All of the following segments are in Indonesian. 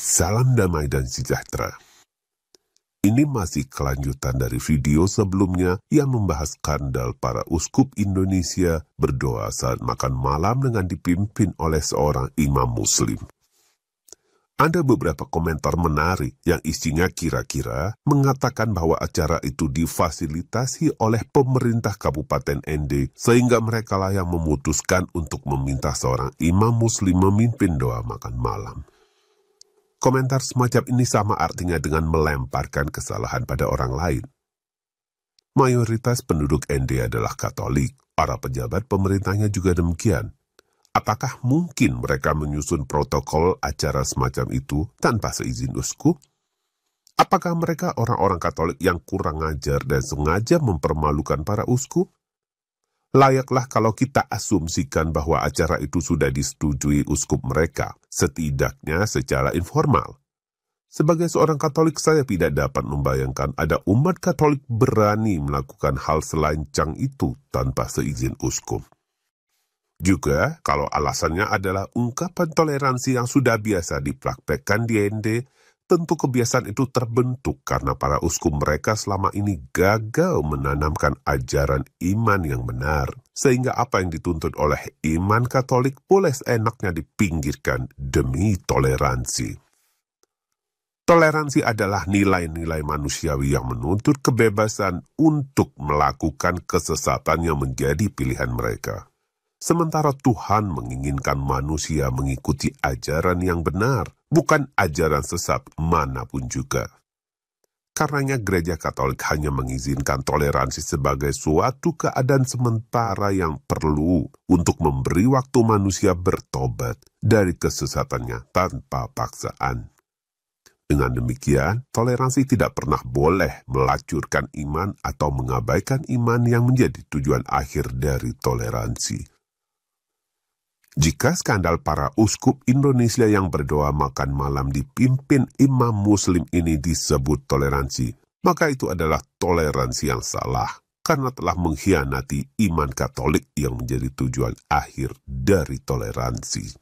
Salam damai dan sejahtera. Ini masih kelanjutan dari video sebelumnya yang membahas kandal para uskup Indonesia berdoa saat makan malam dengan dipimpin oleh seorang imam muslim. Ada beberapa komentar menarik yang isinya kira-kira mengatakan bahwa acara itu difasilitasi oleh pemerintah Kabupaten ND sehingga merekalah yang memutuskan untuk meminta seorang imam muslim memimpin doa makan malam. Komentar semacam ini sama artinya dengan melemparkan kesalahan pada orang lain. Mayoritas penduduk ND adalah Katolik. Para pejabat pemerintahnya juga demikian. Apakah mungkin mereka menyusun protokol acara semacam itu tanpa seizin uskup? Apakah mereka orang-orang Katolik yang kurang ajar dan sengaja mempermalukan para uskup? layaklah kalau kita asumsikan bahwa acara itu sudah disetujui uskup mereka, setidaknya secara informal. Sebagai seorang Katolik, saya tidak dapat membayangkan ada umat Katolik berani melakukan hal selancang itu tanpa seizin uskup. Juga, kalau alasannya adalah ungkapan toleransi yang sudah biasa dipraktekkan di ND. Tentu kebiasaan itu terbentuk karena para uskup mereka selama ini gagal menanamkan ajaran iman yang benar. Sehingga apa yang dituntut oleh iman katolik boleh seenaknya dipinggirkan demi toleransi. Toleransi adalah nilai-nilai manusiawi yang menuntut kebebasan untuk melakukan kesesatan yang menjadi pilihan mereka. Sementara Tuhan menginginkan manusia mengikuti ajaran yang benar – bukan ajaran sesat manapun juga. Karenanya gereja Katolik hanya mengizinkan toleransi sebagai suatu keadaan sementara yang perlu untuk memberi waktu manusia bertobat dari kesesatannya tanpa paksaan. Dengan demikian, toleransi tidak pernah boleh melacurkan iman atau mengabaikan iman yang menjadi tujuan akhir dari toleransi. Jika skandal para uskup Indonesia yang berdoa makan malam dipimpin imam muslim ini disebut toleransi, maka itu adalah toleransi yang salah karena telah mengkhianati iman Katolik yang menjadi tujuan akhir dari toleransi.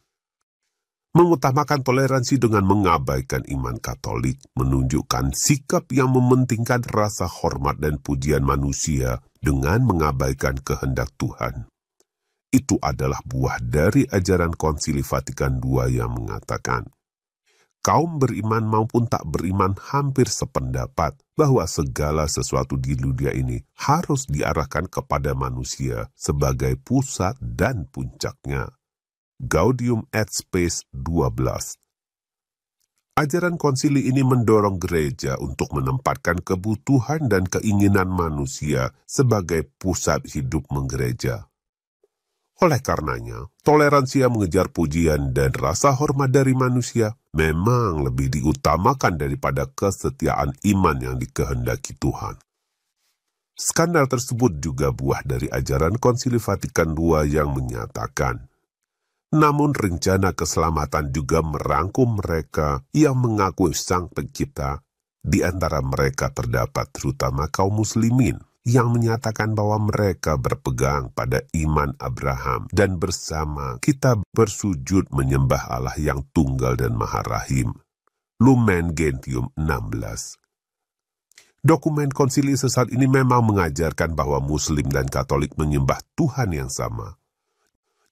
Mengutamakan toleransi dengan mengabaikan iman Katolik menunjukkan sikap yang mementingkan rasa hormat dan pujian manusia dengan mengabaikan kehendak Tuhan itu adalah buah dari ajaran konsili Vatikan II yang mengatakan, kaum beriman maupun tak beriman hampir sependapat bahwa segala sesuatu di dunia ini harus diarahkan kepada manusia sebagai pusat dan puncaknya. Gaudium et Spes 12 Ajaran konsili ini mendorong gereja untuk menempatkan kebutuhan dan keinginan manusia sebagai pusat hidup menggereja. Oleh karenanya, toleransi yang mengejar pujian dan rasa hormat dari manusia memang lebih diutamakan daripada kesetiaan iman yang dikehendaki Tuhan. Skandal tersebut juga buah dari ajaran konsili Vatikan II yang menyatakan, namun rencana keselamatan juga merangkum mereka yang mengakui sang pencipta, di antara mereka terdapat terutama kaum muslimin yang menyatakan bahwa mereka berpegang pada iman Abraham dan bersama kita bersujud menyembah Allah yang tunggal dan maha rahim. Lumen Gentium 16 Dokumen konsili sesat ini memang mengajarkan bahwa Muslim dan Katolik menyembah Tuhan yang sama.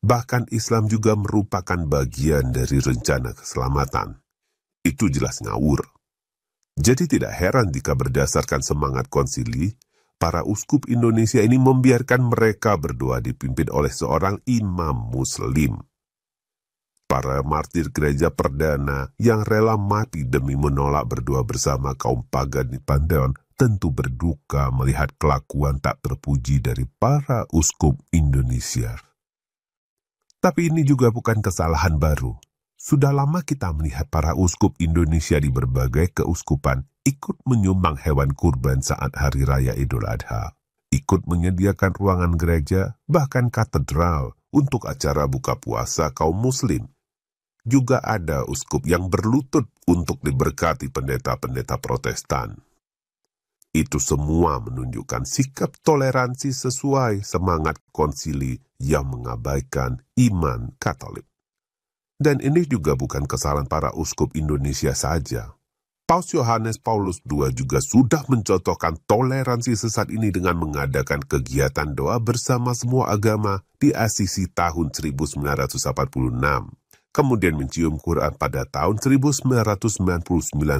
Bahkan Islam juga merupakan bagian dari rencana keselamatan. Itu jelas ngawur. Jadi tidak heran jika berdasarkan semangat konsili, para uskup Indonesia ini membiarkan mereka berdua dipimpin oleh seorang imam muslim. Para martir gereja perdana yang rela mati demi menolak berdua bersama kaum pagan di Pantheon tentu berduka melihat kelakuan tak terpuji dari para uskup Indonesia. Tapi ini juga bukan kesalahan baru. Sudah lama kita melihat para uskup Indonesia di berbagai keuskupan ikut menyumbang hewan kurban saat Hari Raya Idul Adha, ikut menyediakan ruangan gereja, bahkan katedral untuk acara buka puasa kaum muslim. Juga ada uskup yang berlutut untuk diberkati pendeta-pendeta protestan. Itu semua menunjukkan sikap toleransi sesuai semangat konsili yang mengabaikan iman Katolik. Dan ini juga bukan kesalahan para uskup Indonesia saja. Paus Yohanes Paulus II juga sudah mencontohkan toleransi sesat ini dengan mengadakan kegiatan doa bersama semua agama di Asisi tahun 1946, kemudian mencium Quran pada tahun 1999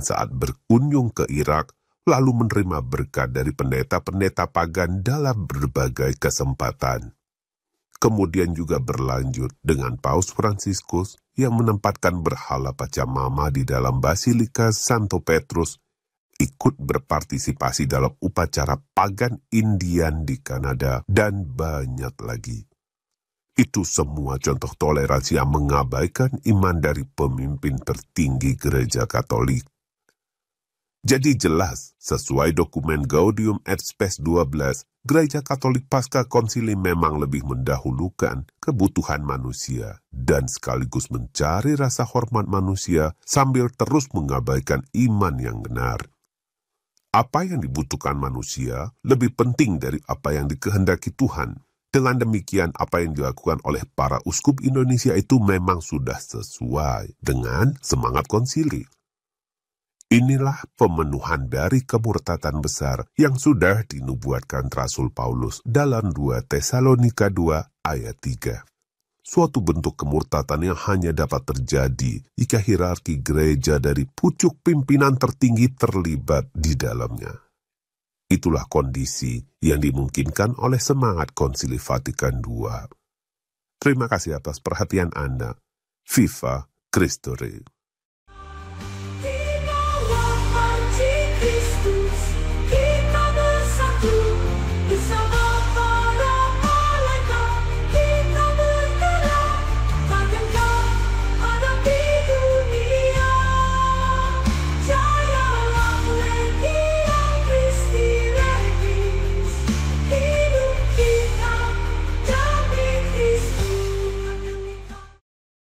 saat berkunjung ke Irak, lalu menerima berkat dari pendeta-pendeta pagan dalam berbagai kesempatan kemudian juga berlanjut dengan Paus Fransiskus yang menempatkan berhala Pacamama di dalam Basilika Santo Petrus ikut berpartisipasi dalam upacara pagan Indian di Kanada dan banyak lagi. Itu semua contoh toleransi yang mengabaikan iman dari pemimpin tertinggi gereja Katolik. Jadi jelas, sesuai dokumen Gaudium et Spes 12, gereja Katolik pasca konsili memang lebih mendahulukan kebutuhan manusia dan sekaligus mencari rasa hormat manusia sambil terus mengabaikan iman yang benar. Apa yang dibutuhkan manusia lebih penting dari apa yang dikehendaki Tuhan. Dengan demikian, apa yang dilakukan oleh para uskup Indonesia itu memang sudah sesuai dengan semangat konsili. Inilah pemenuhan dari kemurtatan besar yang sudah dinubuatkan Rasul Paulus dalam 2 Tesalonika 2 ayat 3. Suatu bentuk kemurtatan yang hanya dapat terjadi jika hierarki gereja dari pucuk pimpinan tertinggi terlibat di dalamnya. Itulah kondisi yang dimungkinkan oleh semangat konsili Vatikan II. Terima kasih atas perhatian Anda. FIFA Christore.